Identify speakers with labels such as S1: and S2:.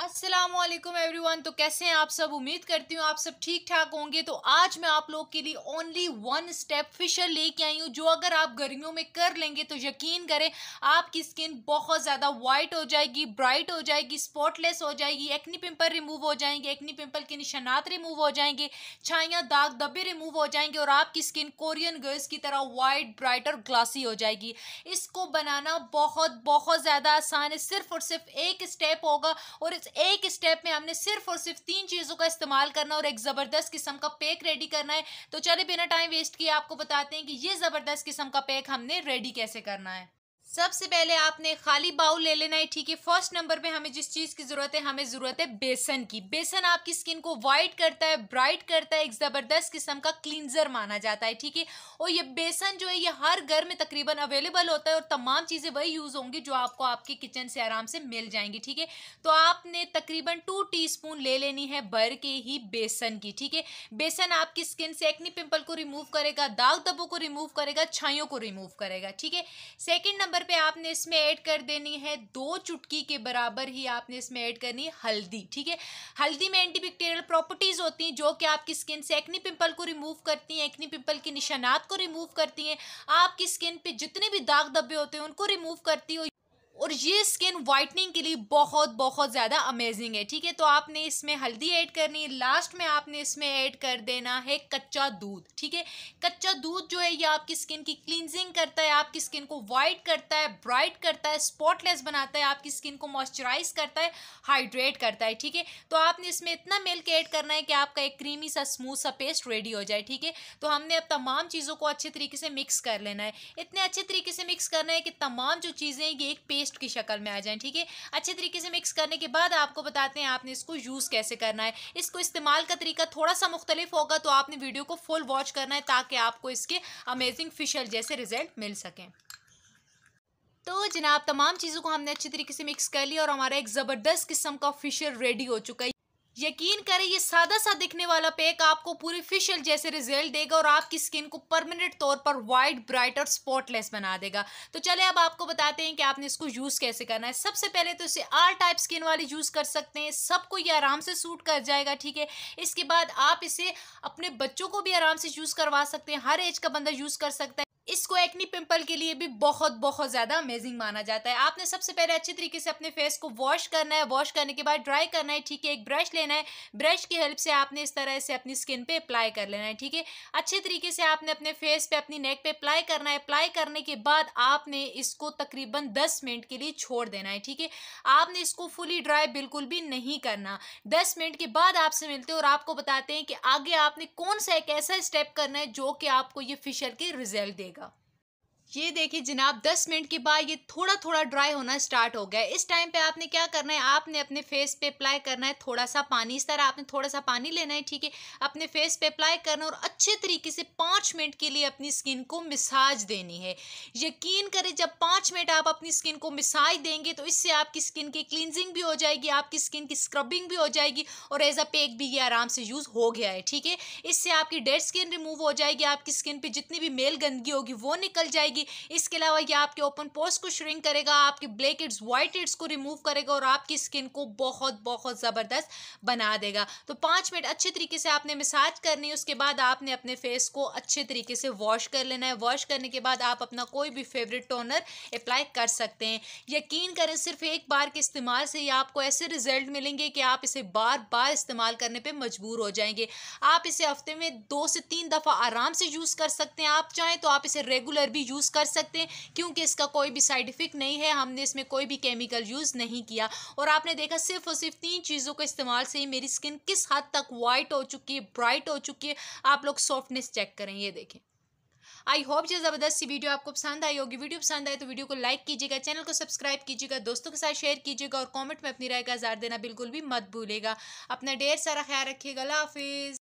S1: Aslam everyone तो कैसे हैं आप सब उम्मीद करती हूँ आप सब ठीक ठाक होंगे तो आज मैं आप लोग के लिए ओनली वन स्टेप फिशर लेके आई हूँ जो अगर आप गर्मियों में कर लेंगे तो यकीन करें आपकी स्किन बहुत ज़्यादा वाइट हो जाएगी ब्राइट हो जाएगी स्पॉटलेस हो जाएगी एक्नी पिंपल रिमूव हो जाएंगे एक्नी पिंपल के निशानात रिमूव हो जाएंगे छाइयाँ दाग दबे रिमूव हो जाएंगे और आपकी स्किन कोरियन गर्ल्स की तरह वाइट ब्राइट और ग्लासी हो जाएगी इसको बनाना बहुत बहुत ज़्यादा आसान है सिर्फ और सिर्फ एक स्टेप होगा और इस एक स्टेप में हमने सिर्फ और सिर्फ तीन चीज़ों का इस्तेमाल करना और एक ज़बरदस्त किस्म का पेक रेडी करना है तो चले बिना टाइम वेस्ट किए आपको बताते हैं कि ये ज़बरदस्त किस्म का पैक हमने रेडी कैसे करना है सबसे पहले आपने खाली बाउल ले लेना है ठीक है फर्स्ट नंबर पे हमें जिस चीज़ की ज़रूरत है हमें ज़रूरत है बेसन की बेसन आपकी स्किन को वाइट करता है ब्राइट करता है एक ज़बरदस्त किस्म का क्लींजर माना जाता है ठीक है और ये बेसन जो है ये हर घर में तकरीबन अवेलेबल होता है और तमाम चीज़ें वही यूज़ होंगी जो आपको आपके किचन से आराम से मिल जाएंगी ठीक है तो आपने तकरीबन टू टी ले लेनी है भर के ही बेसन की ठीक है बेसन आपकी स्किन से एक्नी पिम्पल को रिमूव करेगा दाग दबों को रिमूव करेगा छाइयों को रिमूव करेगा ठीक है सेकेंड नंबर नंबर पे आपने इसमें ऐड कर देनी है दो चुटकी के बराबर ही आपने इसमें ऐड करनी है हल्दी ठीक है हल्दी में एंटीबैक्टीरियल प्रॉपर्टीज़ होती हैं जो कि आपकी स्किन से एक्नी पिंपल को रिमूव करती हैं एक्नी पिंपल के निशानात को रिमूव करती हैं आपकी स्किन पे जितने भी दाग धब्बे होते हैं उनको रिमूव करती है और ये स्किन वाइटनिंग के लिए बहुत बहुत ज़्यादा अमेजिंग है ठीक है तो आपने इसमें हल्दी ऐड करनी है लास्ट में आपने इसमें ऐड कर देना है कच्चा दूध ठीक है कच्चा दूध जो है ये आपकी स्किन की क्लिनजिंग करता है आपकी स्किन को वाइट करता है ब्राइट करता है स्पॉटलेस बनाता है आपकी स्किन को मॉइस्चराइज करता है हाइड्रेट करता है ठीक है तो आपने इसमें इतना मिल्क ऐड करना है कि आपका एक क्रीमी सा स्मूथ सा पेस्ट रेडी हो जाए ठीक है तो हमने अब तमाम चीज़ों को अच्छे तरीके से मिक्स कर लेना है इतने अच्छे तरीके से मिक्स करना है कि तमाम जो चीज़ें ये एक पेस्ट पेस्ट की शक्ल में आ जाए ठीक है अच्छे तरीके से मिक्स करने के बाद आपको बताते हैं आपने इसको यूज़ कैसे करना है इसको इस्तेमाल का तरीका थोड़ा सा मुख्तलिफ होगा तो आपने वीडियो को फुल वॉच करना है ताकि आपको इसके अमेजिंग फिशल जैसे रिजल्ट मिल सकें तो जनाब तमाम चीज़ों को हमने अच्छे तरीके से मिक्स कर लिया और हमारा एक ज़बरदस्त किस्म का फिशर रेडी हो चुका है यकीन करें ये सादा सा दिखने वाला पैक आपको पूरी फिशियल जैसे रिजल्ट देगा और आपकी स्किन को परमानेंट तौर पर वाइट ब्राइट और स्पॉटलेस बना देगा तो चले अब आपको बताते हैं कि आपने इसको यूज़ कैसे करना है सबसे पहले तो इसे आल टाइप स्किन वाले यूज़ कर सकते हैं सबको ये आराम से सूट कर जाएगा ठीक है इसके बाद आप इसे अपने बच्चों को भी आराम से यूज़ करवा सकते हैं हर एज का बंदा यूज़ कर सकता है इसको एक्नी पिंपल के लिए भी बहुत बहुत ज़्यादा अमेजिंग माना जाता है आपने सबसे पहले अच्छे तरीके से अपने फेस को वॉश करना है वॉश करने के बाद ड्राई करना है ठीक है एक ब्रश लेना है ब्रश की हेल्प से आपने इस तरह से अपनी स्किन पे अप्लाई कर लेना है ठीक है अच्छे तरीके से आपने अपने फेस पे अपनी नेक पे अप्लाई करना है अप्लाई करने के बाद आपने इसको तकरीबन दस मिनट के लिए छोड़ देना है ठीक है आपने इसको फुली ड्राई बिल्कुल भी नहीं करना दस मिनट के बाद आपसे मिलते हैं और आपको बताते हैं कि आगे आपने कौन सा एक ऐसा स्टेप करना है जो कि आपको ये फिशर के रिजल्ट देगा ये देखिए जनाब 10 मिनट के बाद ये थोड़ा थोड़ा ड्राई होना स्टार्ट हो गया इस टाइम पे आपने क्या करना है आपने अपने फेस पे अप्लाई करना है थोड़ा सा पानी इस तरह आपने थोड़ा सा पानी लेना है ठीक है अपने फेस पे अप्लाई करना और अच्छे तरीके से पाँच मिनट के लिए अपनी स्किन को मिसाज देनी है यकीन करें जब पाँच मिनट आप अपनी स्किन को मिसाज देंगे तो इससे आपकी स्किन की क्लिनजिंग भी हो जाएगी आपकी स्किन की स्क्रबिंग भी हो जाएगी और एज अ पेक भी ये आराम से यूज़ हो गया है ठीक है इससे आपकी डेड स्किन रिमूव हो जाएगी आपकी स्किन पर जितनी भी मेल गंदगी होगी वो निकल जाएगी जाएगी इसके अलावा ये आपके ओपन पोर्स को श्रिंक करेगा आपके ब्लैक हेड्स व्हाइट हेड्स को रिमूव करेगा और आपकी स्किन को बहुत बहुत ज़बरदस्त बना देगा तो पाँच मिनट अच्छे तरीके से आपने मसाज करनी है उसके बाद आपने अपने फेस को अच्छे तरीके से वॉश कर लेना है वॉश करने के बाद आप अपना कोई भी फेवरेट टोनर अप्लाई कर सकते हैं यकीन करें सिर्फ एक बार के इस्तेमाल से ही आपको ऐसे रिजल्ट मिलेंगे कि आप इसे बार बार इस्तेमाल करने पर मजबूर हो जाएंगे आप इसे हफ्ते में दो से तीन दफ़ा आराम से यूज़ कर सकते हैं आप चाहें तो आप इसे रेगुलर भी यूज़ यूज़ कर सकते हैं क्योंकि इसका कोई भी साइड इफ़ेक्ट नहीं है हमने इसमें कोई भी केमिकल यूज़ नहीं किया और आपने देखा सिर्फ और सिर्फ तीन चीज़ों के इस्तेमाल से ही मेरी स्किन किस हद तक वाइट हो चुकी है ब्राइट हो चुकी है आप लोग सॉफ्टनेस चेक करें ये देखें आई होप ये ज़बरदस्त सी वीडियो आपको पसंद आई होगी वीडियो पसंद आए तो वीडियो को लाइक कीजिएगा चैनल को सब्सक्राइब कीजिएगा दोस्तों के साथ शेयर कीजिएगा और कमेंट में अपनी राय का आजार देना बिल्कुल भी मत भूलेगा अपना ढेर सारा ख्याल रखिएगा हाफिज़